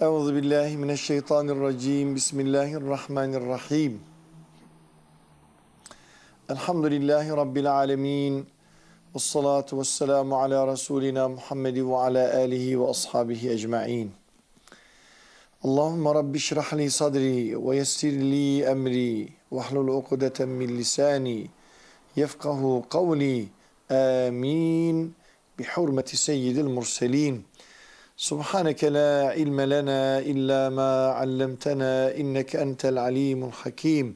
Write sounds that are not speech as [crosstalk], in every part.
Euzu billahi mineşşeytanirracim. Bismillahirrahmanirrahim. Elhamdülillahi rabbil alamin. Ves salatu vesselamu ala rasulina Muhammedin ve ala alihi ve ashabihi ecmaîn. Allahümme Rabbi şrah li sadri ve yessir li emri ve hlul ukdeten min lisani yefkahu kavli amin bi hurmeti seyyidil murselin سبحانك لا علم لنا إلا ما علمتنا إنك أنت العليم الحكيم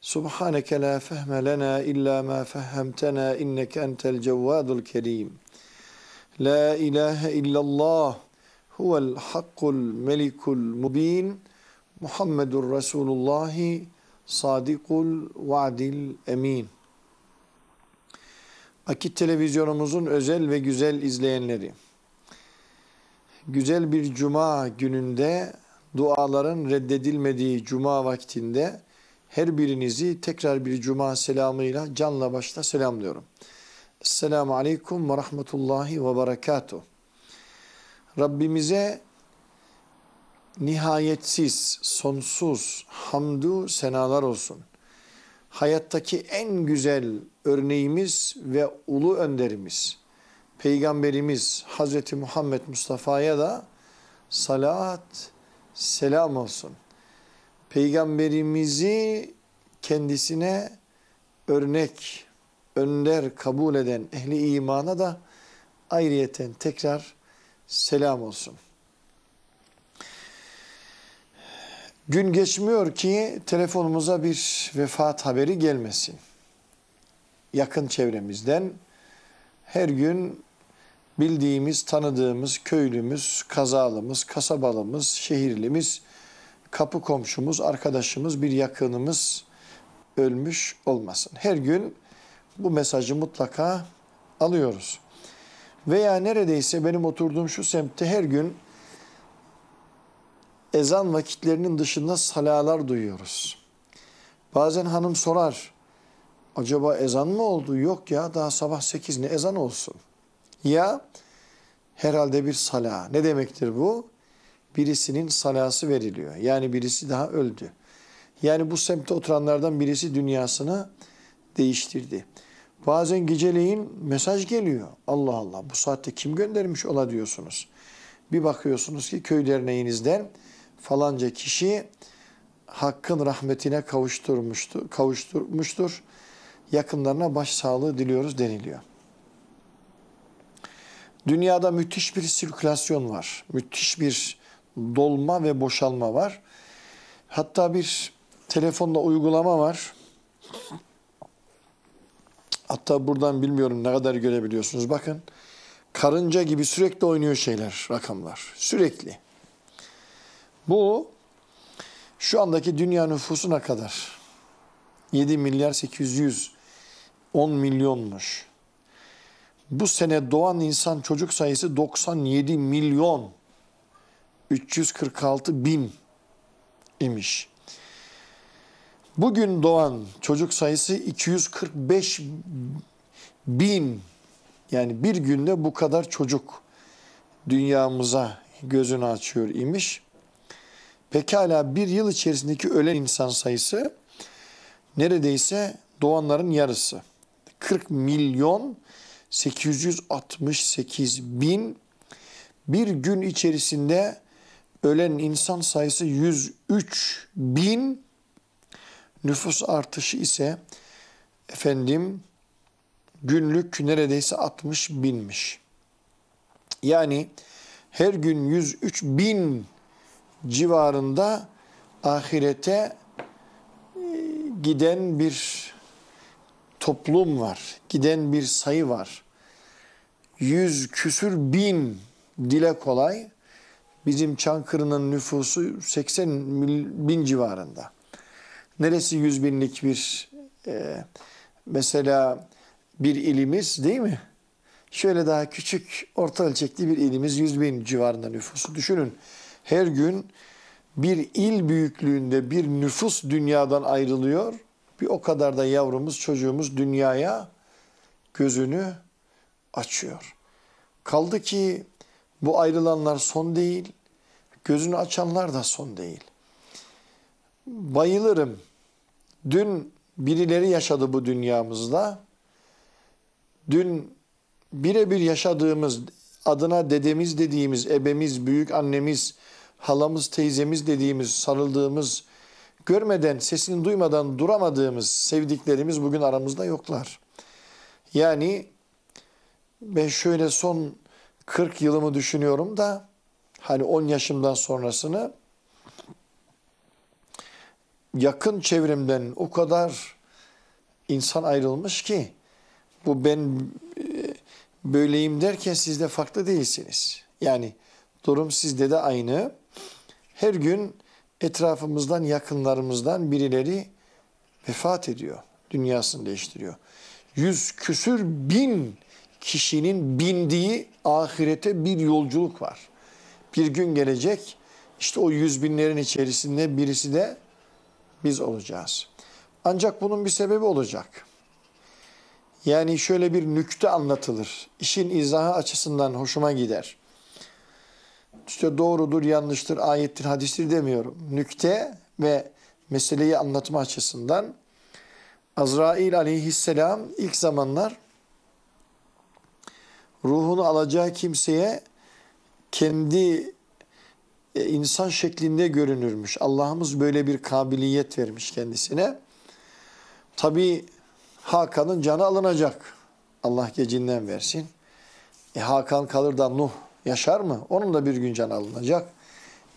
سبحانك لا فهم لنا إلا ما فهمتنا إنك أنت الجواد الكريم لا إله إلا الله هو الحق الملك المبين محمد رسول الله صادق الوعد الأمين Akit televizyonumuzun özel ve güzel izleyenleri güzel bir cuma gününde duaların reddedilmediği cuma vaktinde her birinizi tekrar bir cuma selamıyla canla başla selamlıyorum. Esselamu Aleyküm ve Rahmetullahi ve Berekatuh. Rabbimize nihayetsiz, sonsuz hamdu senalar olsun. Hayattaki en güzel örneğimiz ve ulu önderimiz.'' Peygamberimiz Hazreti Muhammed Mustafa'ya da salat, selam olsun. Peygamberimizi kendisine örnek, önder kabul eden ehli imana da ayrıyeten tekrar selam olsun. Gün geçmiyor ki telefonumuza bir vefat haberi gelmesin. Yakın çevremizden her gün bildiğimiz, tanıdığımız, köylümüz, kazalımız, kasabalımız, şehirlimiz, kapı komşumuz, arkadaşımız, bir yakınımız ölmüş olmasın. Her gün bu mesajı mutlaka alıyoruz. Veya neredeyse benim oturduğum şu semtte her gün ezan vakitlerinin dışında salalar duyuyoruz. Bazen hanım sorar, acaba ezan mı oldu? Yok ya daha sabah sekiz ne ezan olsun.'' Ya herhalde bir sala. Ne demektir bu? Birisinin salası veriliyor. Yani birisi daha öldü. Yani bu semtte oturanlardan birisi dünyasını değiştirdi. Bazen geceleyin mesaj geliyor. Allah Allah bu saatte kim göndermiş ola diyorsunuz. Bir bakıyorsunuz ki köy derneğinizden falanca kişi hakkın rahmetine kavuşturmuştur, kavuşturmuştur. Yakınlarına baş sağlığı diliyoruz deniliyor. Dünyada müthiş bir sirkülasyon var. Müthiş bir dolma ve boşalma var. Hatta bir telefonda uygulama var. Hatta buradan bilmiyorum ne kadar görebiliyorsunuz. Bakın karınca gibi sürekli oynuyor şeyler, rakamlar. Sürekli. Bu şu andaki dünya nüfusuna kadar 7 milyar 800 10 milyonmuş bu sene doğan insan çocuk sayısı 97 milyon 346 bin imiş. Bugün doğan çocuk sayısı 245 bin yani bir günde bu kadar çocuk dünyamıza gözünü açıyor imiş. Pekala bir yıl içerisindeki ölen insan sayısı neredeyse doğanların yarısı. 40 milyon 868 bin bir gün içerisinde ölen insan sayısı 103 bin nüfus artışı ise efendim günlük neredeyse 60 binmiş. Yani her gün 103 bin civarında ahirete e, giden bir toplum var, giden bir sayı var. Yüz küsür bin dile kolay. Bizim Çankırı'nın nüfusu 80 bin civarında. Neresi yüz binlik bir e, mesela bir ilimiz değil mi? Şöyle daha küçük orta ölçekli bir ilimiz yüz bin civarında nüfusu. Düşünün her gün bir il büyüklüğünde bir nüfus dünyadan ayrılıyor bir o kadar da yavrumuz, çocuğumuz dünyaya gözünü açıyor. Kaldı ki bu ayrılanlar son değil, gözünü açanlar da son değil. Bayılırım. Dün birileri yaşadı bu dünyamızda. Dün birebir yaşadığımız adına dedemiz dediğimiz, ebemiz, büyük annemiz, halamız, teyzemiz dediğimiz, sarıldığımız, görmeden, sesini duymadan duramadığımız sevdiklerimiz bugün aramızda yoklar. Yani ben şöyle son 40 yılımı düşünüyorum da hani 10 yaşımdan sonrasını yakın çevremden o kadar insan ayrılmış ki bu ben e, böyleyim derken siz de farklı değilsiniz. Yani durum sizde de aynı. Her gün etrafımızdan, yakınlarımızdan birileri vefat ediyor. Dünyasını değiştiriyor. Yüz küsür bin kişinin bindiği ahirete bir yolculuk var. Bir gün gelecek işte o yüz binlerin içerisinde birisi de biz olacağız. Ancak bunun bir sebebi olacak. Yani şöyle bir nükte anlatılır. İşin izahı açısından hoşuma gider işte doğrudur, yanlıştır, ayettir, hadistir demiyorum. Nükte ve meseleyi anlatma açısından Azrail aleyhisselam ilk zamanlar ruhunu alacağı kimseye kendi e, insan şeklinde görünürmüş. Allah'ımız böyle bir kabiliyet vermiş kendisine. Tabi Hakan'ın canı alınacak. Allah gecinden versin. E, Hakan kalır da Nuh Yaşar mı? Onun da bir gün can alınacak.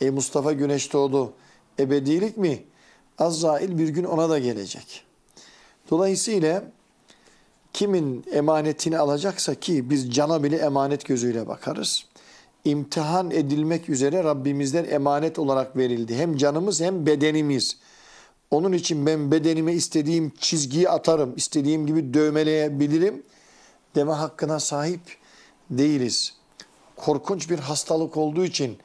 E Mustafa güneş doğdu. Ebedilik mi? Azrail bir gün ona da gelecek. Dolayısıyla kimin emanetini alacaksa ki biz cana bile emanet gözüyle bakarız. İmtihan edilmek üzere Rabbimizden emanet olarak verildi. Hem canımız hem bedenimiz. Onun için ben bedenime istediğim çizgiyi atarım, istediğim gibi dövmeleyebilirim deme hakkına sahip değiliz korkunç bir hastalık olduğu için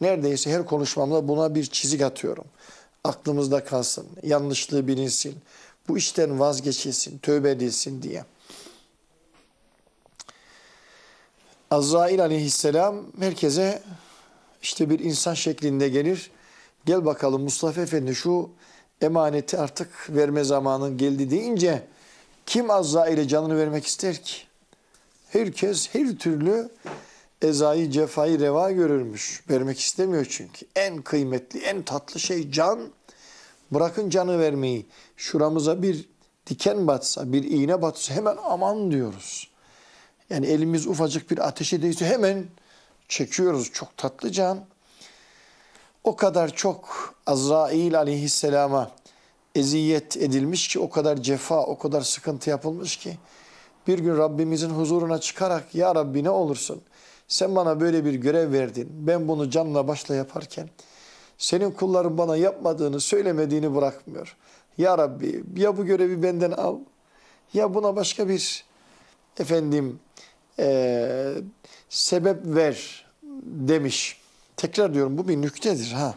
neredeyse her konuşmamda buna bir çizik atıyorum. Aklımızda kalsın, yanlışlığı bilinsin, bu işten vazgeçilsin, tövbe edilsin diye. Azrail aleyhisselam herkese işte bir insan şeklinde gelir. Gel bakalım Mustafa Efendi şu emaneti artık verme zamanın geldi deyince kim Azrail'e canını vermek ister ki? Herkes her türlü ezayı cefayı reva görürmüş. Vermek istemiyor çünkü. En kıymetli, en tatlı şey can. Bırakın canı vermeyi. Şuramıza bir diken batsa, bir iğne batsa hemen aman diyoruz. Yani elimiz ufacık bir ateşe değse hemen çekiyoruz. Çok tatlı can. O kadar çok Azrail aleyhisselama eziyet edilmiş ki, o kadar cefa, o kadar sıkıntı yapılmış ki. Bir gün Rabbimizin huzuruna çıkarak, Ya Rabbi ne olursun sen bana böyle bir görev verdin. Ben bunu canla başla yaparken senin kulların bana yapmadığını, söylemediğini bırakmıyor. Ya Rabbi ya bu görevi benden al ya buna başka bir efendim e, sebep ver demiş. Tekrar diyorum bu bir nüktedir ha.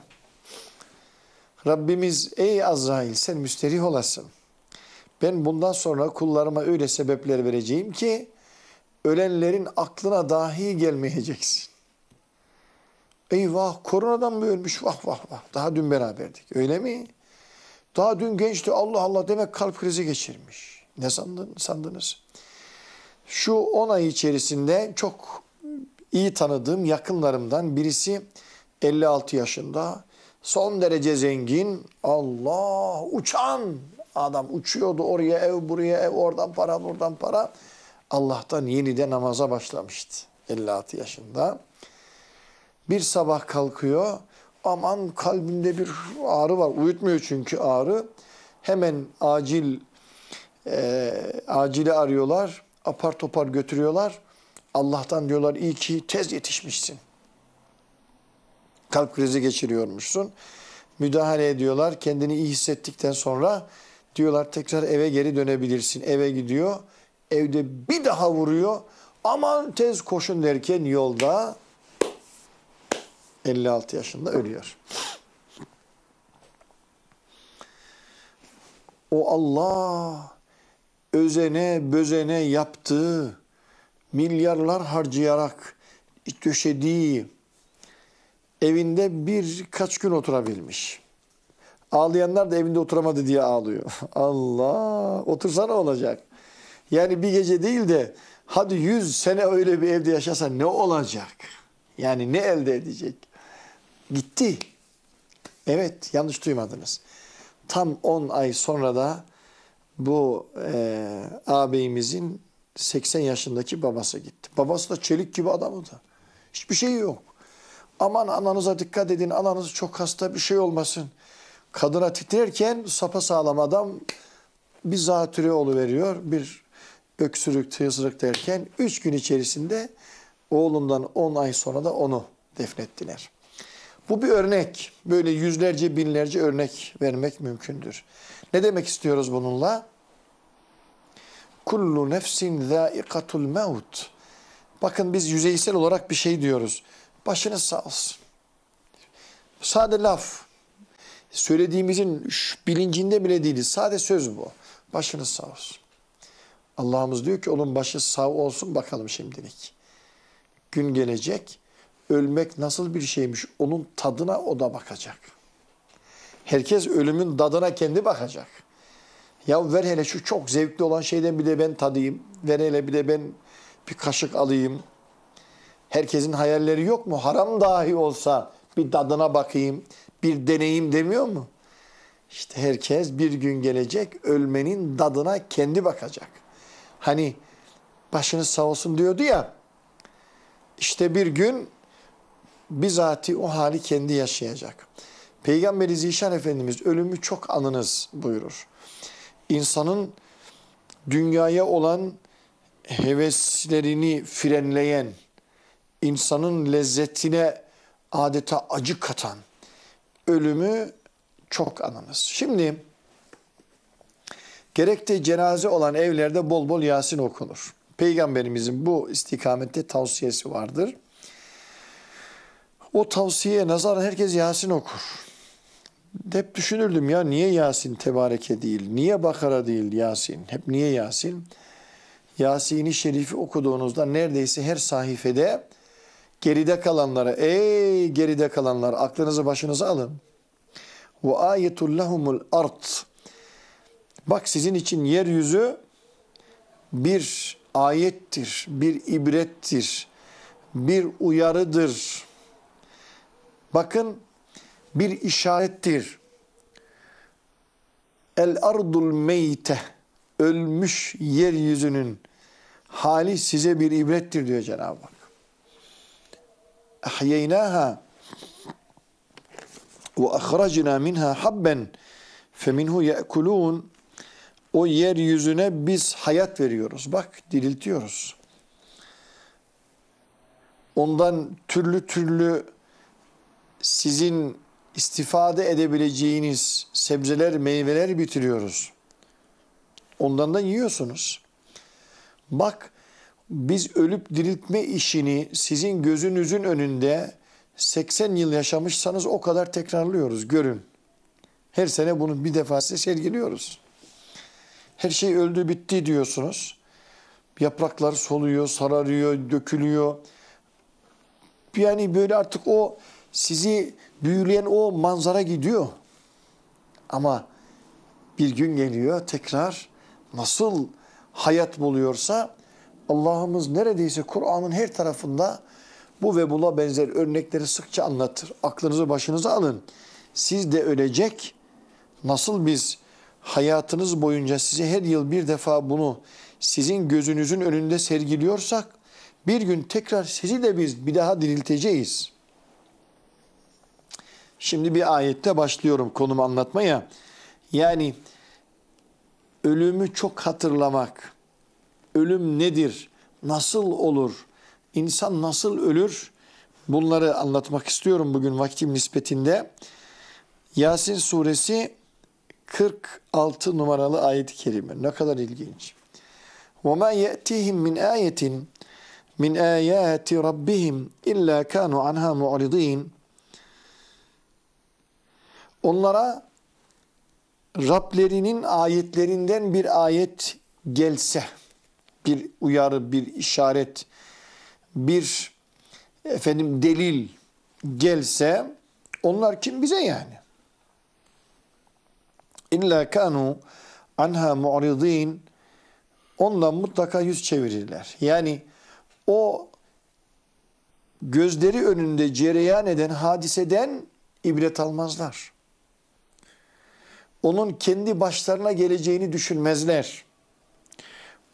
Rabbimiz ey Azrail sen müsterih olasın. Ben bundan sonra kullarıma öyle sebepler vereceğim ki ölenlerin aklına dahi gelmeyeceksin. Eyvah koronadan mı ölmüş vah vah vah. Daha dün beraberdik öyle mi? Daha dün gençti Allah Allah demek kalp krizi geçirmiş. Ne sandın, sandınız? Şu 10 ay içerisinde çok iyi tanıdığım yakınlarımdan birisi 56 yaşında son derece zengin Allah uçan adam uçuyordu oraya ev buraya ev oradan para buradan para Allah'tan yeniden namaza başlamıştı 56 yaşında. Bir sabah kalkıyor aman kalbinde bir ağrı var uyutmuyor çünkü ağrı. Hemen acil e, acili arıyorlar apar topar götürüyorlar. Allah'tan diyorlar iyi ki tez yetişmişsin. Kalp krizi geçiriyormuşsun. Müdahale ediyorlar. Kendini iyi hissettikten sonra diyorlar tekrar eve geri dönebilirsin. Eve gidiyor evde bir daha vuruyor. Aman tez koşun derken yolda 56 yaşında ölüyor. O Allah özene bözene yaptığı, milyarlar harcayarak döşediği, evinde birkaç gün oturabilmiş. Ağlayanlar da evinde oturamadı diye ağlıyor. [laughs] Allah otursa ne olacak. Yani bir gece değil de hadi yüz sene öyle bir evde yaşasa ne olacak? Yani ne elde edecek? Gitti. Evet yanlış duymadınız. Tam on ay sonra da bu e, ağabeyimizin 80 yaşındaki babası gitti. Babası da çelik gibi adamdı. Hiçbir şey yok. Aman ananıza dikkat edin, ananız çok hasta bir şey olmasın. Kadına titrerken sapa sağlam adam bir zatürre veriyor, bir öksürük, tıysırık derken üç gün içerisinde oğlundan on ay sonra da onu defnettiler. Bu bir örnek. Böyle yüzlerce, binlerce örnek vermek mümkündür. Ne demek istiyoruz bununla? Kullu nefsin zâikatul mevt. Bakın biz yüzeysel olarak bir şey diyoruz. Başınız sağ olsun. Sade laf. Söylediğimizin bilincinde bile değiliz. Sade söz bu. Başınız sağ olsun. Allah'ımız diyor ki onun başı sağ olsun bakalım şimdilik. Gün gelecek, ölmek nasıl bir şeymiş onun tadına o da bakacak. Herkes ölümün tadına kendi bakacak. Ya ver hele şu çok zevkli olan şeyden bir de ben tadayım. Ver hele bir de ben bir kaşık alayım. Herkesin hayalleri yok mu? Haram dahi olsa bir tadına bakayım, bir deneyim demiyor mu? İşte herkes bir gün gelecek ölmenin tadına kendi bakacak. Hani başınız sağ olsun diyordu ya. İşte bir gün bizati o hali kendi yaşayacak. Peygamberi Zişan Efendimiz ölümü çok anınız buyurur. İnsanın dünyaya olan heveslerini frenleyen, insanın lezzetine adeta acı katan ölümü çok anınız. Şimdi Gerekte cenaze olan evlerde bol bol Yasin okunur. Peygamberimizin bu istikamette tavsiyesi vardır. O tavsiyeye nazaran herkes Yasin okur. Hep düşünürdüm ya niye Yasin tebareke değil, niye Bakara değil Yasin, hep niye Yasin? Yasin'i Şerif'i okuduğunuzda neredeyse her sahifede geride kalanlara, ey geride kalanlar aklınızı başınıza alın. Ve ayetul lehumul art. Bak sizin için yeryüzü bir ayettir, bir ibrettir, bir uyarıdır. Bakın bir işarettir. El ardul meyte ölmüş yeryüzünün hali size bir ibrettir diyor Cenab-ı Hak. Ahyeynaha ve ahracna minha habben feminhu ye'kulun o yeryüzüne biz hayat veriyoruz. Bak diriltiyoruz. Ondan türlü türlü sizin istifade edebileceğiniz sebzeler, meyveler bitiriyoruz. Ondan da yiyorsunuz. Bak biz ölüp diriltme işini sizin gözünüzün önünde 80 yıl yaşamışsanız o kadar tekrarlıyoruz. Görün. Her sene bunu bir defa size sergiliyoruz. Her şey öldü bitti diyorsunuz. Yapraklar soluyor, sararıyor, dökülüyor. Yani böyle artık o sizi büyüleyen o manzara gidiyor. Ama bir gün geliyor tekrar nasıl hayat buluyorsa Allah'ımız neredeyse Kur'an'ın her tarafında bu ve buna benzer örnekleri sıkça anlatır. Aklınızı başınıza alın. Siz de ölecek. Nasıl biz hayatınız boyunca sizi her yıl bir defa bunu sizin gözünüzün önünde sergiliyorsak bir gün tekrar sizi de biz bir daha dirilteceğiz. Şimdi bir ayette başlıyorum konumu anlatmaya. Yani ölümü çok hatırlamak, ölüm nedir, nasıl olur, insan nasıl ölür bunları anlatmak istiyorum bugün vaktim nispetinde. Yasin suresi 46 numaralı ayet-i kerime. Ne kadar ilginç. وَمَا يَأْتِهِمْ مِنْ آيَةٍ مِنْ آيَاتِ رَبِّهِمْ اِلَّا كَانُوا عَنْهَا مُعْرِضِينَ Onlara Rablerinin ayetlerinden bir ayet gelse, bir uyarı, bir işaret, bir efendim delil gelse onlar kim bize yani? İlla kanu anha mu'ridin ondan mutlaka yüz çevirirler. Yani o gözleri önünde cereyan eden hadiseden ibret almazlar. Onun kendi başlarına geleceğini düşünmezler.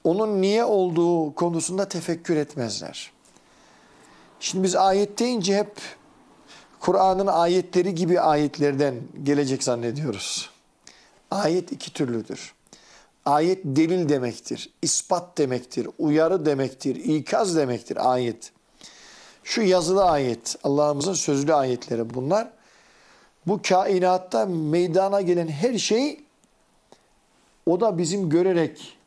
Onun niye olduğu konusunda tefekkür etmezler. Şimdi biz ayet deyince hep Kur'an'ın ayetleri gibi ayetlerden gelecek zannediyoruz. Ayet iki türlüdür. Ayet delil demektir, ispat demektir, uyarı demektir, ikaz demektir ayet. Şu yazılı ayet, Allah'ımızın sözlü ayetleri bunlar. Bu kainatta meydana gelen her şey o da bizim görerek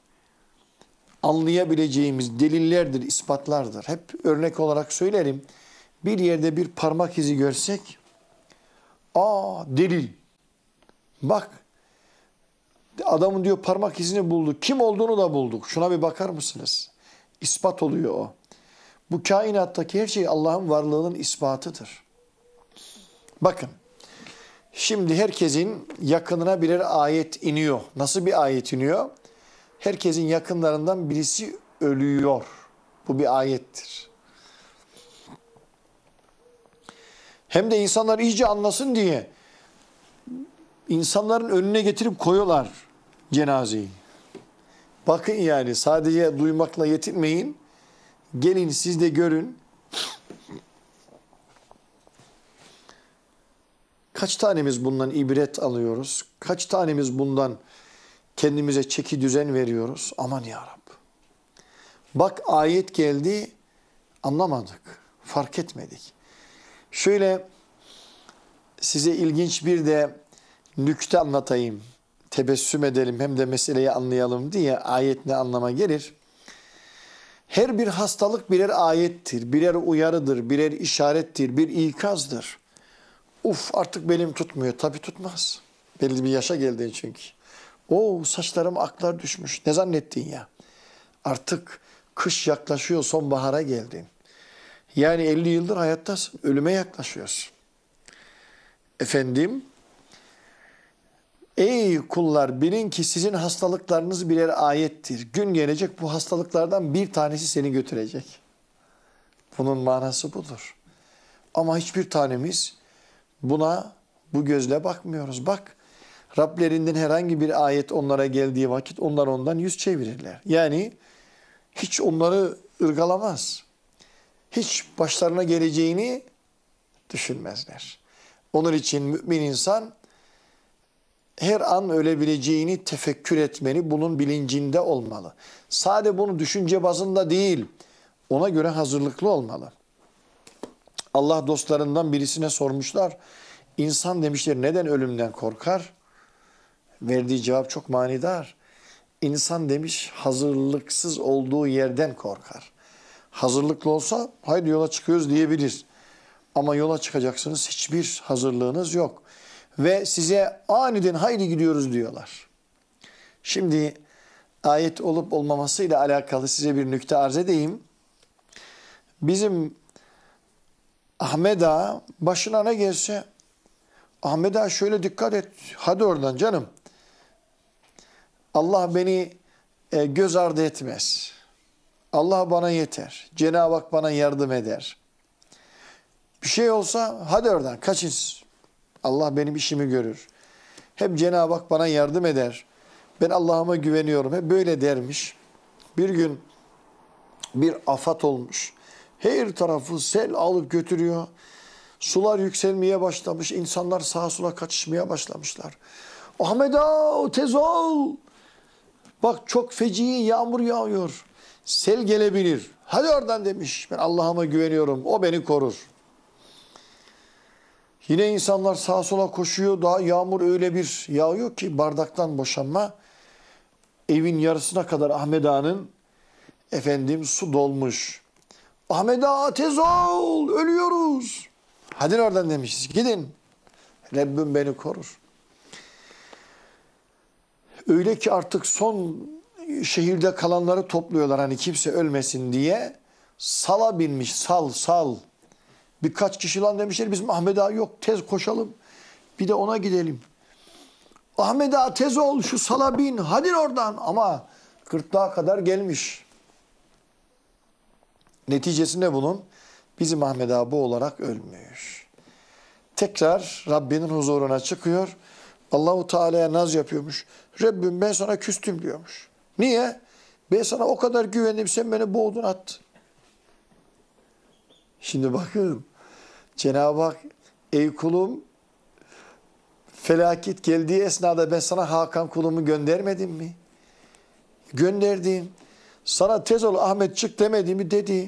anlayabileceğimiz delillerdir, ispatlardır. Hep örnek olarak söylerim. Bir yerde bir parmak izi görsek, aa delil. Bak Adamın diyor parmak izini bulduk. Kim olduğunu da bulduk. Şuna bir bakar mısınız? İspat oluyor o. Bu kainattaki her şey Allah'ın varlığının ispatıdır. Bakın. Şimdi herkesin yakınına birer ayet iniyor. Nasıl bir ayet iniyor? Herkesin yakınlarından birisi ölüyor. Bu bir ayettir. Hem de insanlar iyice anlasın diye insanların önüne getirip koyuyorlar cenazeyi. Bakın yani sadece duymakla yetinmeyin. Gelin siz de görün. Kaç tanemiz bundan ibret alıyoruz? Kaç tanemiz bundan kendimize çeki düzen veriyoruz? Aman ya Rab. Bak ayet geldi anlamadık. Fark etmedik. Şöyle size ilginç bir de nükte anlatayım tebessüm edelim hem de meseleyi anlayalım diye ayet ne anlama gelir? Her bir hastalık birer ayettir, birer uyarıdır, birer işarettir, bir ikazdır. Uf artık benim tutmuyor. Tabi tutmaz. Belli bir yaşa geldin çünkü. Oo saçlarım aklar düşmüş. Ne zannettin ya? Artık kış yaklaşıyor, sonbahara geldin. Yani 50 yıldır hayattasın, ölüme yaklaşıyorsun. Efendim, Ey kullar bilin ki sizin hastalıklarınız birer ayettir. Gün gelecek bu hastalıklardan bir tanesi seni götürecek. Bunun manası budur. Ama hiçbir tanemiz buna bu gözle bakmıyoruz. Bak Rablerinden herhangi bir ayet onlara geldiği vakit onlar ondan yüz çevirirler. Yani hiç onları ırgalamaz. Hiç başlarına geleceğini düşünmezler. Onun için mümin insan her an ölebileceğini tefekkür etmeni bunun bilincinde olmalı. Sadece bunu düşünce bazında değil, ona göre hazırlıklı olmalı. Allah dostlarından birisine sormuşlar. insan demişler neden ölümden korkar? Verdiği cevap çok manidar. İnsan demiş hazırlıksız olduğu yerden korkar. Hazırlıklı olsa haydi yola çıkıyoruz diyebilir. Ama yola çıkacaksınız hiçbir hazırlığınız yok ve size aniden haydi gidiyoruz diyorlar. Şimdi ayet olup olmamasıyla alakalı size bir nükte arz edeyim. Bizim Ahmet Ağa başına ne gelse Ahmet Ağa şöyle dikkat et. Hadi oradan canım. Allah beni e, göz ardı etmez. Allah bana yeter. Cenab-ı Hak bana yardım eder. Bir şey olsa hadi oradan kaçın. Allah benim işimi görür. Hep Cenab-ı Hak bana yardım eder. Ben Allah'ıma güveniyorum. Hep böyle dermiş. Bir gün bir afat olmuş. Her tarafı sel alıp götürüyor. Sular yükselmeye başlamış. İnsanlar sağa sola kaçışmaya başlamışlar. Ahmet ağa tez ol. Bak çok feci yağmur yağıyor. Sel gelebilir. Hadi oradan demiş. Ben Allah'ıma güveniyorum. O beni korur. Yine insanlar sağa sola koşuyor. Daha yağmur öyle bir yağıyor ki bardaktan boşanma. Evin yarısına kadar Ahmet Ağa'nın efendim su dolmuş. Ahmet Ağa tez ol ölüyoruz. Hadi oradan demişiz gidin. Rabbim beni korur. Öyle ki artık son şehirde kalanları topluyorlar hani kimse ölmesin diye. Sala binmiş sal sal. Birkaç kişi lan demişler biz Ahmet Ağa yok tez koşalım. Bir de ona gidelim. Ahmet Ağa tez ol şu sala bin hadi oradan ama gırtlağa kadar gelmiş. Neticesinde bunun bizim Ahmet Ağa bu olarak ölmüş. Tekrar Rabbinin huzuruna çıkıyor. Allahu Teala'ya naz yapıyormuş. Rabbim ben sana küstüm diyormuş. Niye? Ben sana o kadar güvendim sen beni boğdun attın. Şimdi bakın Cenab-ı Hak ey kulum felaket geldiği esnada ben sana Hakan kulumu göndermedim mi? Gönderdim. Sana tez ol Ahmet çık demediğimi dedi.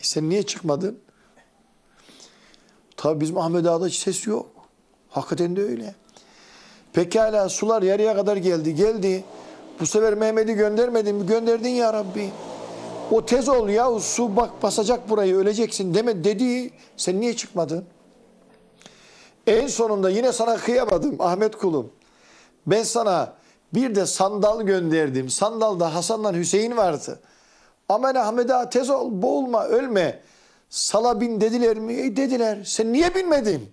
E sen niye çıkmadın? Tabi bizim Ahmet Ağa'da hiç ses yok. Hakikaten de öyle. Pekala sular yarıya kadar geldi. Geldi. Bu sefer Mehmet'i göndermedin mi? Gönderdin ya Rabbi. O tez ol ya su bak basacak burayı öleceksin deme dediği sen niye çıkmadın? En sonunda yine sana kıyamadım Ahmet kulum. Ben sana bir de sandal gönderdim. Sandalda Hasan'la Hüseyin vardı. Aman Ahmet'e tez ol, boğulma, ölme. Sala bin dediler mi? E dediler. Sen niye binmedin?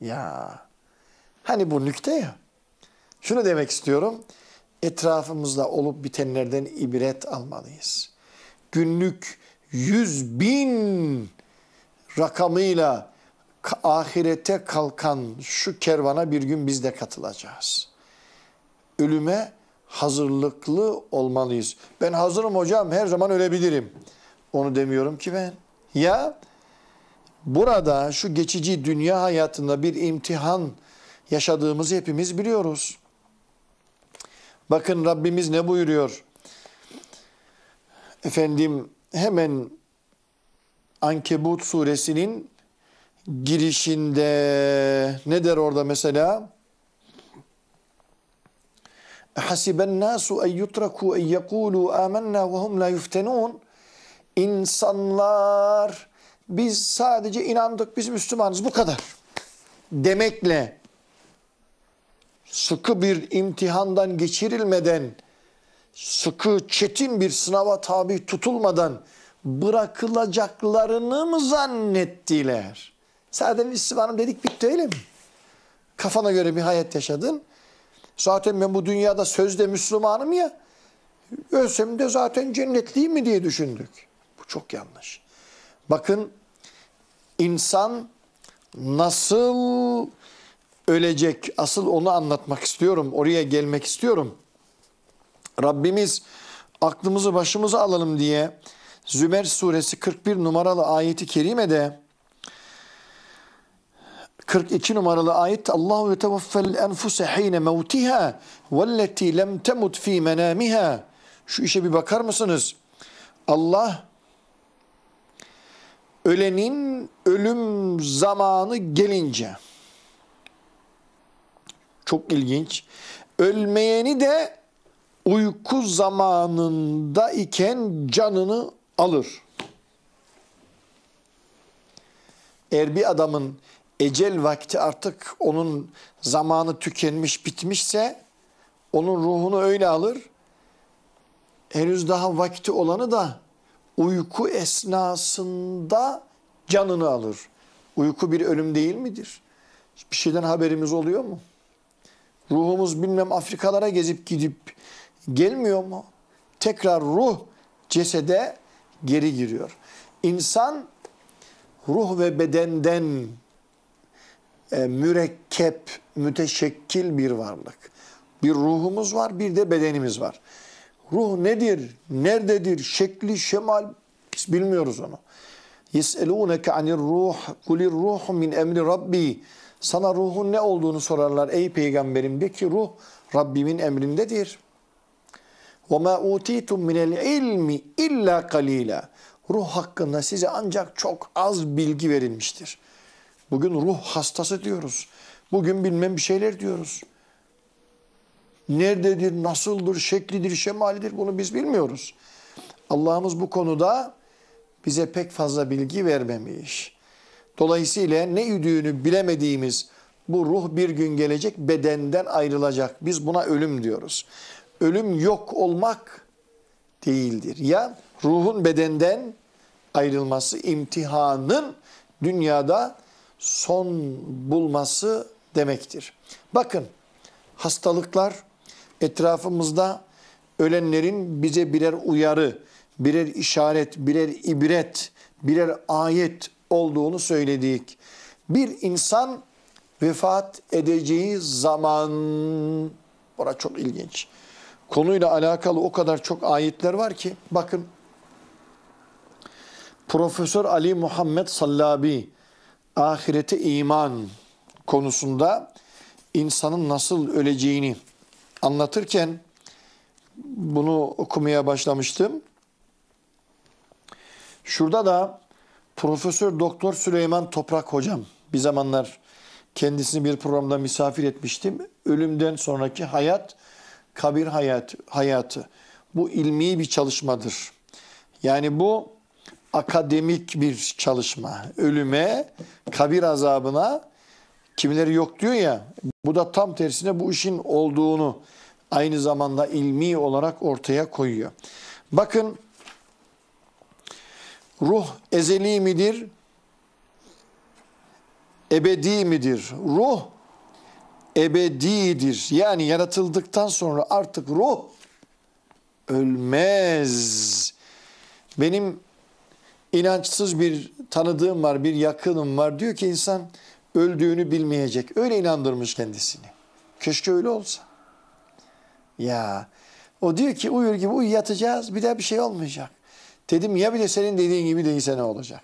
Ya. Hani bu nükte ya. Şunu demek istiyorum. Etrafımızda olup bitenlerden ibret almalıyız günlük yüz bin rakamıyla ahirete kalkan şu kervana bir gün biz de katılacağız. Ölüme hazırlıklı olmalıyız. Ben hazırım hocam her zaman ölebilirim. Onu demiyorum ki ben. Ya burada şu geçici dünya hayatında bir imtihan yaşadığımızı hepimiz biliyoruz. Bakın Rabbimiz ne buyuruyor? efendim hemen Ankebut suresinin girişinde ne der orada mesela? Hasiben nasu en yutraku en yekulu amennâ ve hum la yuftenun. İnsanlar biz sadece inandık biz Müslümanız bu kadar demekle sıkı bir imtihandan geçirilmeden sıkı, çetin bir sınava tabi tutulmadan bırakılacaklarını mı zannettiler? Sadece istifanım dedik bitti öyle mi? Kafana göre bir hayat yaşadın. Zaten ben bu dünyada sözde Müslümanım ya. Ölsem de zaten cennetliyim mi diye düşündük. Bu çok yanlış. Bakın insan nasıl ölecek asıl onu anlatmak istiyorum. Oraya gelmek istiyorum. Rabbimiz aklımızı başımıza alalım diye Zümer suresi 41 numaralı ayeti de 42 numaralı ayet Allahu yetevaffel enfuse hine mevtiha velleti lem temut fi menamiha. Şu işe bir bakar mısınız? Allah ölenin ölüm zamanı gelince çok ilginç. Ölmeyeni de uyku zamanında iken canını alır. Eğer bir adamın ecel vakti artık onun zamanı tükenmiş bitmişse onun ruhunu öyle alır. Henüz daha vakti olanı da uyku esnasında canını alır. Uyku bir ölüm değil midir? Bir şeyden haberimiz oluyor mu? Ruhumuz bilmem Afrikalara gezip gidip gelmiyor mu? Tekrar ruh cesede geri giriyor. İnsan ruh ve bedenden e, mürekkep, müteşekkil bir varlık. Bir ruhumuz var, bir de bedenimiz var. Ruh nedir, nerededir, şekli, şemal biz bilmiyoruz onu. يَسْأَلُونَكَ عَنِ الرُّوحِ قُلِ الرُّوحُ مِنْ اَمْرِ رَبِّي Sana ruhun ne olduğunu sorarlar ey peygamberim de ki ruh Rabbimin emrindedir. وَمَا اُوْتِيْتُمْ مِنَ الْعِلْمِ illa قَلِيلًا Ruh hakkında size ancak çok az bilgi verilmiştir. Bugün ruh hastası diyoruz. Bugün bilmem bir şeyler diyoruz. Nerededir, nasıldır, şeklidir, şemalidir bunu biz bilmiyoruz. Allah'ımız bu konuda bize pek fazla bilgi vermemiş. Dolayısıyla ne üdüğünü bilemediğimiz bu ruh bir gün gelecek bedenden ayrılacak. Biz buna ölüm diyoruz ölüm yok olmak değildir. Ya ruhun bedenden ayrılması, imtihanın dünyada son bulması demektir. Bakın hastalıklar etrafımızda ölenlerin bize birer uyarı, birer işaret, birer ibret, birer ayet olduğunu söyledik. Bir insan vefat edeceği zaman, bura çok ilginç konuyla alakalı o kadar çok ayetler var ki bakın Profesör Ali Muhammed Sallabi ahirete iman konusunda insanın nasıl öleceğini anlatırken bunu okumaya başlamıştım. Şurada da Profesör Doktor Süleyman Toprak hocam bir zamanlar kendisini bir programda misafir etmiştim. Ölümden sonraki hayat kabir hayat, hayatı. Bu ilmi bir çalışmadır. Yani bu akademik bir çalışma. Ölüme, kabir azabına kimileri yok diyor ya. Bu da tam tersine bu işin olduğunu aynı zamanda ilmi olarak ortaya koyuyor. Bakın ruh ezeli midir? Ebedi midir? Ruh ebedidir. Yani yaratıldıktan sonra artık ruh ölmez. Benim inançsız bir tanıdığım var, bir yakınım var. Diyor ki insan öldüğünü bilmeyecek. Öyle inandırmış kendisini. Keşke öyle olsa. Ya o diyor ki uyur gibi uyu yatacağız bir daha bir şey olmayacak. Dedim ya bile senin dediğin gibi değilse ne olacak?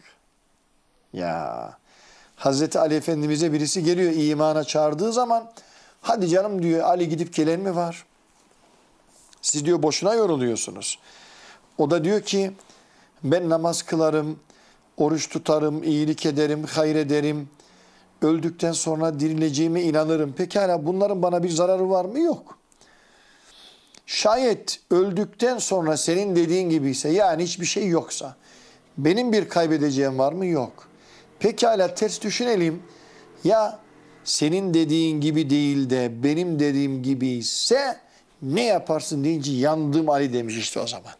Ya Hazreti Ali Efendimiz'e birisi geliyor imana çağırdığı zaman hadi canım diyor Ali gidip gelen mi var? Siz diyor boşuna yoruluyorsunuz. O da diyor ki ben namaz kılarım, oruç tutarım, iyilik ederim, hayır ederim. Öldükten sonra dirileceğime inanırım. Pekala bunların bana bir zararı var mı? Yok. Şayet öldükten sonra senin dediğin gibiyse yani hiçbir şey yoksa benim bir kaybedeceğim var mı? Yok. Pekala ters düşünelim. Ya senin dediğin gibi değil de benim dediğim gibi ise ne yaparsın deyince yandım Ali demiş işte o zaman.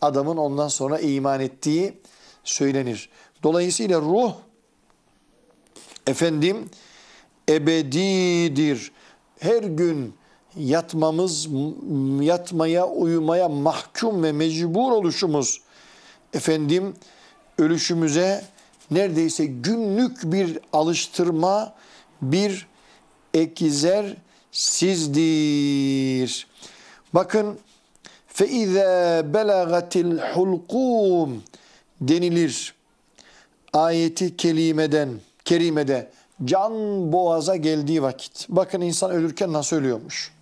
Adamın ondan sonra iman ettiği söylenir. Dolayısıyla ruh efendim ebedidir. Her gün yatmamız, yatmaya, uyumaya mahkum ve mecbur oluşumuz efendim ölüşümüze neredeyse günlük bir alıştırma, bir ekizer sizdir. Bakın feize belagatil hulqum denilir. Ayeti kelimeden, kerimede can boğaza geldiği vakit. Bakın insan ölürken nasıl ölüyormuş.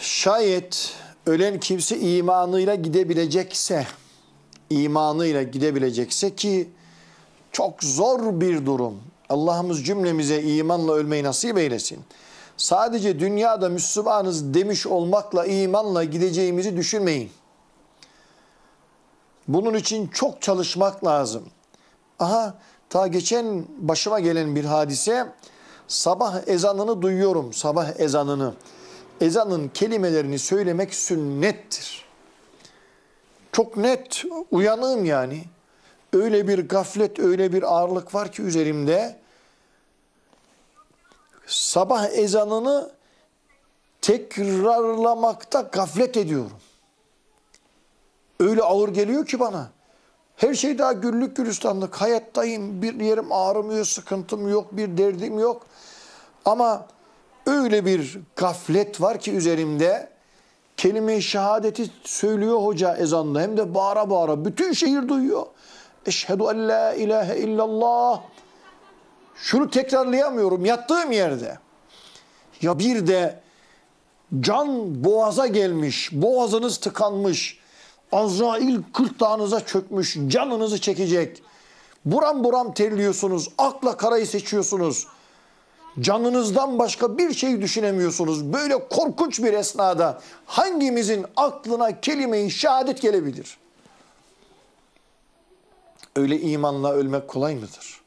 Şayet ölen kimse imanıyla gidebilecekse, imanıyla gidebilecekse ki çok zor bir durum. Allah'ımız cümlemize imanla ölmeyi nasip eylesin. Sadece dünyada Müslümanız demiş olmakla imanla gideceğimizi düşünmeyin. Bunun için çok çalışmak lazım. Aha ta geçen başıma gelen bir hadise sabah ezanını duyuyorum sabah ezanını ezanın kelimelerini söylemek sünnettir. Çok net, uyanığım yani. Öyle bir gaflet, öyle bir ağırlık var ki üzerimde. Sabah ezanını tekrarlamakta gaflet ediyorum. Öyle ağır geliyor ki bana. Her şey daha güllük gülistanlık. Hayattayım, bir yerim ağrımıyor, sıkıntım yok, bir derdim yok. Ama öyle bir gaflet var ki üzerimde kelime-i şehadeti söylüyor hoca ezanla hem de bağıra bağıra bütün şehir duyuyor. Eşhedü en la ilahe illallah. Şunu tekrarlayamıyorum yattığım yerde. Ya bir de can boğaza gelmiş, boğazınız tıkanmış, Azrail kırtlağınıza çökmüş, canınızı çekecek. Buram buram terliyorsunuz, akla karayı seçiyorsunuz. Canınızdan başka bir şey düşünemiyorsunuz. Böyle korkunç bir esnada hangimizin aklına kelime-i şehadet gelebilir? Öyle imanla ölmek kolay mıdır?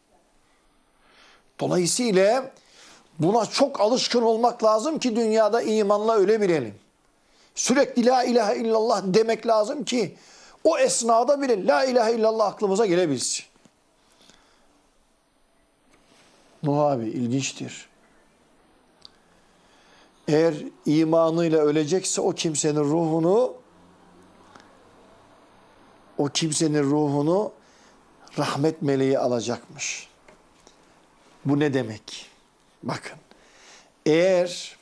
Dolayısıyla buna çok alışkın olmak lazım ki dünyada imanla ölebilelim. Sürekli la ilahe illallah demek lazım ki o esnada bile la ilahe illallah aklımıza gelebilsin. Nuh abi ilginçtir. Eğer imanıyla ölecekse o kimsenin ruhunu o kimsenin ruhunu rahmet meleği alacakmış. Bu ne demek? Bakın. Eğer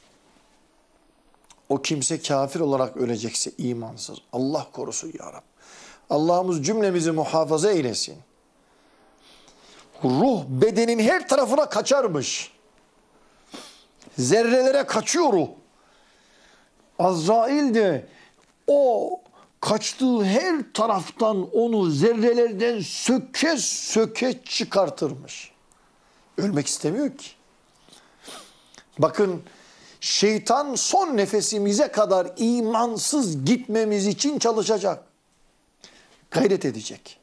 o kimse kafir olarak ölecekse imansız. Allah korusun ya Rab. Allah'ımız cümlemizi muhafaza eylesin ruh bedenin her tarafına kaçarmış. Zerrelere kaçıyor ruh. Azrail de o kaçtığı her taraftan onu zerrelerden söke söke çıkartırmış. Ölmek istemiyor ki. Bakın şeytan son nefesimize kadar imansız gitmemiz için çalışacak. Gayret edecek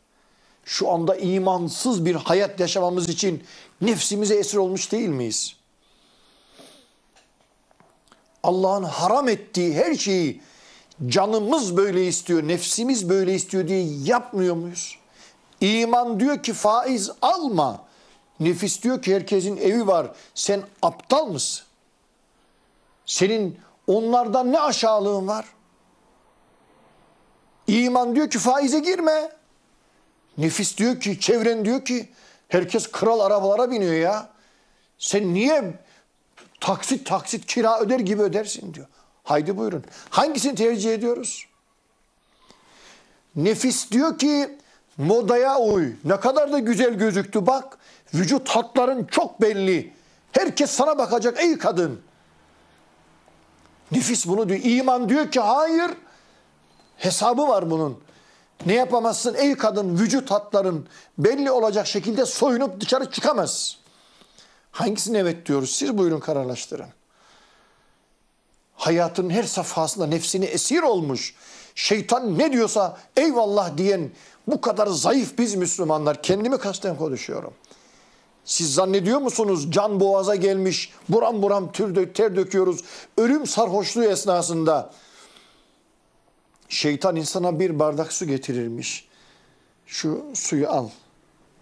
şu anda imansız bir hayat yaşamamız için nefsimize esir olmuş değil miyiz? Allah'ın haram ettiği her şeyi canımız böyle istiyor, nefsimiz böyle istiyor diye yapmıyor muyuz? İman diyor ki faiz alma. Nefis diyor ki herkesin evi var. Sen aptal mısın? Senin onlardan ne aşağılığın var? İman diyor ki faize girme. Nefis diyor ki, çevren diyor ki herkes kral arabalara biniyor ya. Sen niye taksit taksit kira öder gibi ödersin diyor. Haydi buyurun. Hangisini tercih ediyoruz? Nefis diyor ki modaya uy. Ne kadar da güzel gözüktü bak. Vücut hatların çok belli. Herkes sana bakacak ey kadın. Nefis bunu diyor. İman diyor ki hayır. Hesabı var bunun. Ne yapamazsın? Ey kadın vücut hatların belli olacak şekilde soyunup dışarı çıkamaz. Hangisini evet diyoruz? Siz buyurun kararlaştırın. Hayatın her safhasında nefsini esir olmuş. Şeytan ne diyorsa eyvallah diyen bu kadar zayıf biz Müslümanlar. Kendimi kasten konuşuyorum. Siz zannediyor musunuz can boğaza gelmiş buram buram ter döküyoruz. Ölüm sarhoşluğu esnasında Şeytan insana bir bardak su getirirmiş. Şu suyu al.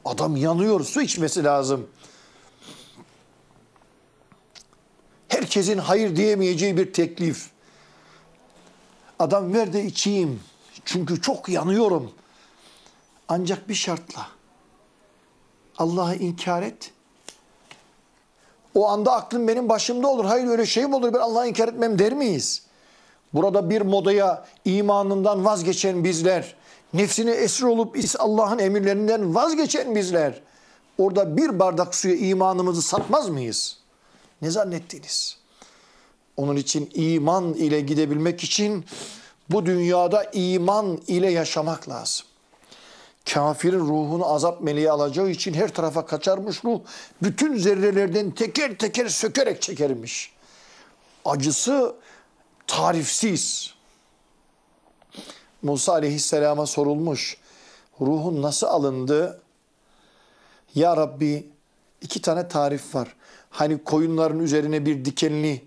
Adam yanıyor, su içmesi lazım. Herkesin hayır diyemeyeceği bir teklif. Adam ver de içeyim. Çünkü çok yanıyorum. Ancak bir şartla. Allah'ı inkar et. O anda aklım benim başımda olur. Hayır öyle şey mi olur ben Allah'ı inkar etmem der miyiz? Burada bir modaya imanından vazgeçen bizler, nefsine esir olup Allah'ın emirlerinden vazgeçen bizler, orada bir bardak suya imanımızı satmaz mıyız? Ne zannettiniz? Onun için iman ile gidebilmek için bu dünyada iman ile yaşamak lazım. Kafirin ruhunu azap meleği alacağı için her tarafa kaçarmış ruh. Bütün zerrelerden teker teker sökerek çekermiş. Acısı tarifsiz. Musa aleyhisselama sorulmuş. Ruhun nasıl alındı? Ya Rabbi iki tane tarif var. Hani koyunların üzerine bir dikenli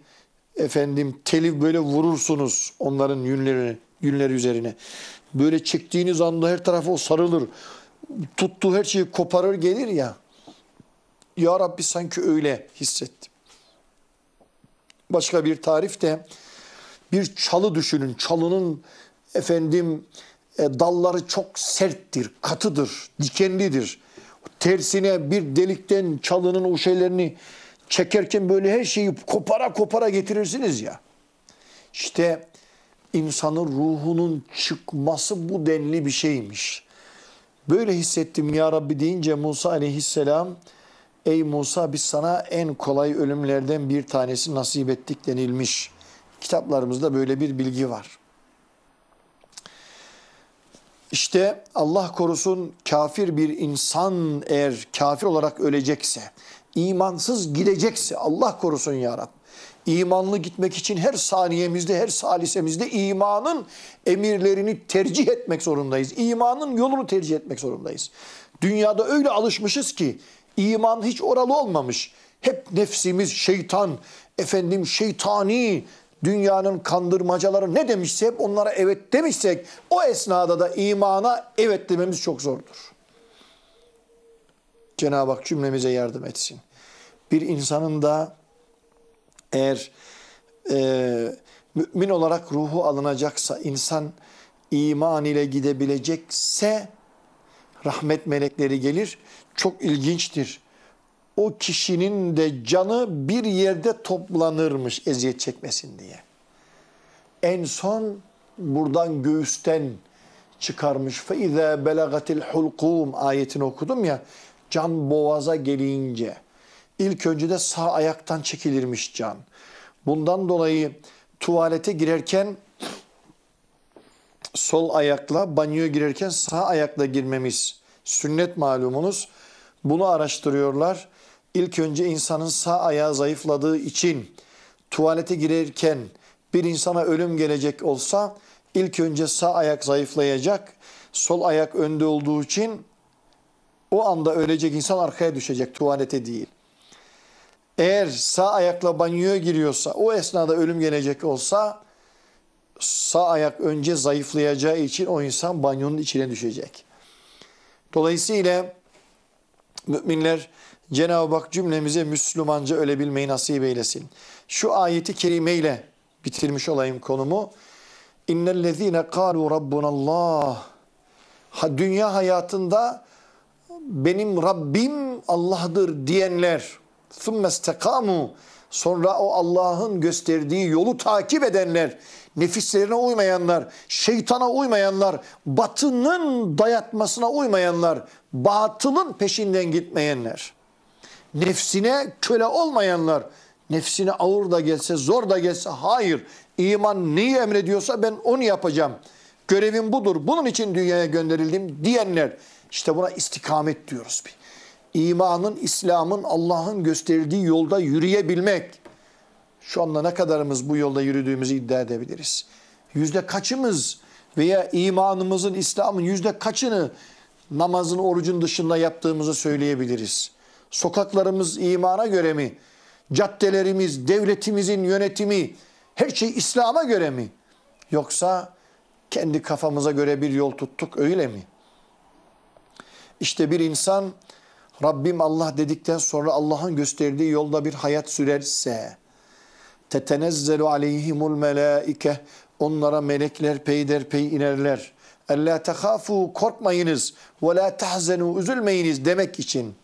efendim telif böyle vurursunuz onların yünlerini, yünleri üzerine. Böyle çektiğiniz anda her tarafı o sarılır. Tuttuğu her şeyi koparır gelir ya. Ya Rabbi sanki öyle hissettim. Başka bir tarif de bir çalı düşünün. Çalının efendim e, dalları çok serttir, katıdır, dikenlidir. Tersine bir delikten çalının o şeylerini çekerken böyle her şeyi kopara kopara getirirsiniz ya. İşte insanın ruhunun çıkması bu denli bir şeymiş. Böyle hissettim ya Rabbi deyince Musa aleyhisselam ey Musa biz sana en kolay ölümlerden bir tanesi nasip ettik denilmiş.'' Kitaplarımızda böyle bir bilgi var. İşte Allah korusun kafir bir insan eğer kafir olarak ölecekse, imansız gidecekse Allah korusun ya Rab. İmanlı gitmek için her saniyemizde, her salisemizde imanın emirlerini tercih etmek zorundayız. İmanın yolunu tercih etmek zorundayız. Dünyada öyle alışmışız ki iman hiç oralı olmamış. Hep nefsimiz şeytan, efendim şeytani dünyanın kandırmacaları ne demişse hep onlara evet demişsek o esnada da imana evet dememiz çok zordur. Cenab-ı Hak cümlemize yardım etsin. Bir insanın da eğer e, mümin olarak ruhu alınacaksa, insan iman ile gidebilecekse rahmet melekleri gelir. Çok ilginçtir o kişinin de canı bir yerde toplanırmış eziyet çekmesin diye. En son buradan göğüsten çıkarmış. فَاِذَا بَلَغَتِ الْحُلْقُومُ ayetini okudum ya. Can boğaza gelince. ilk önce de sağ ayaktan çekilirmiş can. Bundan dolayı tuvalete girerken sol ayakla, banyoya girerken sağ ayakla girmemiz sünnet malumunuz. Bunu araştırıyorlar. İlk önce insanın sağ ayağı zayıfladığı için tuvalete girerken bir insana ölüm gelecek olsa ilk önce sağ ayak zayıflayacak, sol ayak önde olduğu için o anda ölecek insan arkaya düşecek tuvalete değil. Eğer sağ ayakla banyoya giriyorsa o esnada ölüm gelecek olsa sağ ayak önce zayıflayacağı için o insan banyonun içine düşecek. Dolayısıyla müminler Cenab-ı Hak cümlemize Müslümanca ölebilmeyi nasip eylesin. Şu ayeti kerime bitirmiş olayım konumu. İnnellezîne kâlu rabbunallâh. Ha, dünya hayatında benim Rabbim Allah'dır diyenler. ثُمَّ اسْتَقَامُوا Sonra o Allah'ın gösterdiği yolu takip edenler, nefislerine uymayanlar, şeytana uymayanlar, batının dayatmasına uymayanlar, batılın peşinden gitmeyenler nefsine köle olmayanlar nefsine ağır da gelse zor da gelse hayır iman neyi emrediyorsa ben onu yapacağım. Görevim budur. Bunun için dünyaya gönderildim diyenler işte buna istikamet diyoruz bir. İmanın, İslam'ın, Allah'ın gösterdiği yolda yürüyebilmek. Şu anda ne kadarımız bu yolda yürüdüğümüzü iddia edebiliriz? Yüzde kaçımız veya imanımızın, İslam'ın yüzde kaçını namazın, orucun dışında yaptığımızı söyleyebiliriz? Sokaklarımız imana göre mi? Caddelerimiz, devletimizin yönetimi, her şey İslam'a göre mi? Yoksa kendi kafamıza göre bir yol tuttuk öyle mi? İşte bir insan Rabbim Allah dedikten sonra Allah'ın gösterdiği yolda bir hayat sürerse tetenezzelu aleyhimul melaike onlara melekler peyderpey inerler. Ella tehafu korkmayınız ve la tahzenu üzülmeyiniz demek için.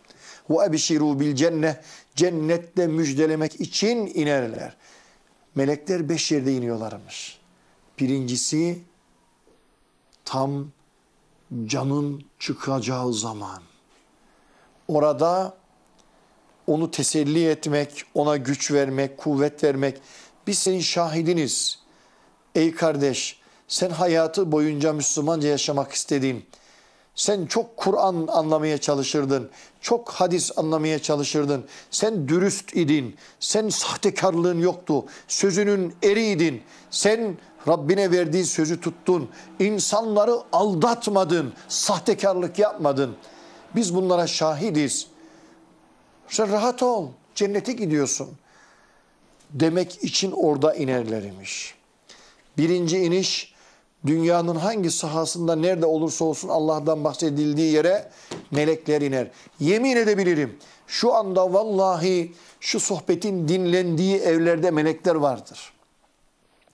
Ve ebşiru bil cenneh. Cennette müjdelemek için inerler. Melekler beş yerde iniyorlarmış. Birincisi tam canın çıkacağı zaman. Orada onu teselli etmek, ona güç vermek, kuvvet vermek. Biz senin şahidiniz. Ey kardeş sen hayatı boyunca Müslümanca yaşamak istedin. Sen çok Kur'an anlamaya çalışırdın. Çok hadis anlamaya çalışırdın. Sen dürüst idin. Sen sahtekarlığın yoktu. Sözünün eriydin. Sen Rabbine verdiği sözü tuttun. İnsanları aldatmadın. Sahtekarlık yapmadın. Biz bunlara şahidiz. Sen rahat ol. Cennete gidiyorsun. Demek için orada inerler Birinci iniş dünyanın hangi sahasında nerede olursa olsun Allah'tan bahsedildiği yere melekler iner. Yemin edebilirim şu anda vallahi şu sohbetin dinlendiği evlerde melekler vardır.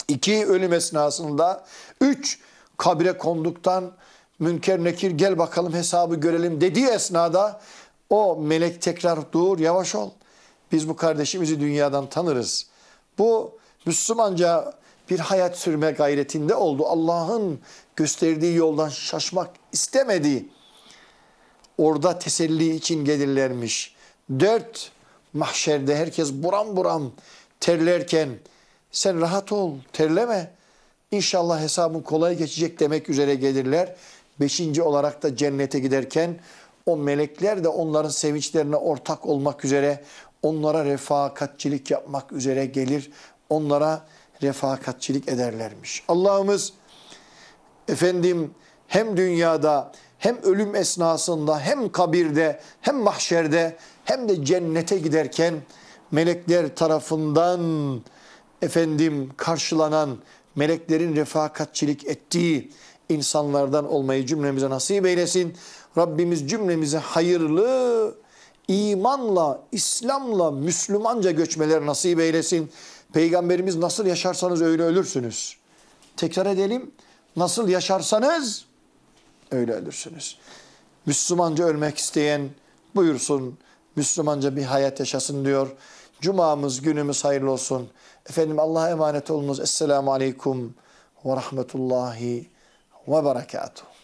İki ölüm esnasında, üç kabre konduktan Münker Nekir gel bakalım hesabı görelim dediği esnada o melek tekrar dur yavaş ol. Biz bu kardeşimizi dünyadan tanırız. Bu Müslümanca bir hayat sürme gayretinde oldu. Allah'ın gösterdiği yoldan şaşmak istemedi. Orada teselli için gelirlermiş. Dört, mahşerde herkes buram buram terlerken sen rahat ol, terleme. İnşallah hesabın kolay geçecek demek üzere gelirler. Beşinci olarak da cennete giderken o melekler de onların sevinçlerine ortak olmak üzere onlara refakatçilik yapmak üzere gelir. Onlara refakatçilik ederlermiş. Allah'ımız efendim hem dünyada hem ölüm esnasında hem kabirde hem mahşerde hem de cennete giderken melekler tarafından efendim karşılanan meleklerin refakatçilik ettiği insanlardan olmayı cümlemize nasip eylesin. Rabbimiz cümlemize hayırlı imanla, İslam'la, Müslümanca göçmeler nasip eylesin. Peygamberimiz nasıl yaşarsanız öyle ölürsünüz. Tekrar edelim. Nasıl yaşarsanız öyle ölürsünüz. Müslümanca ölmek isteyen buyursun Müslümanca bir hayat yaşasın diyor. Cumamız günümüz hayırlı olsun. Efendim Allah'a emanet olunuz. Esselamu Aleyküm ve Rahmetullahi ve Berekatuhu.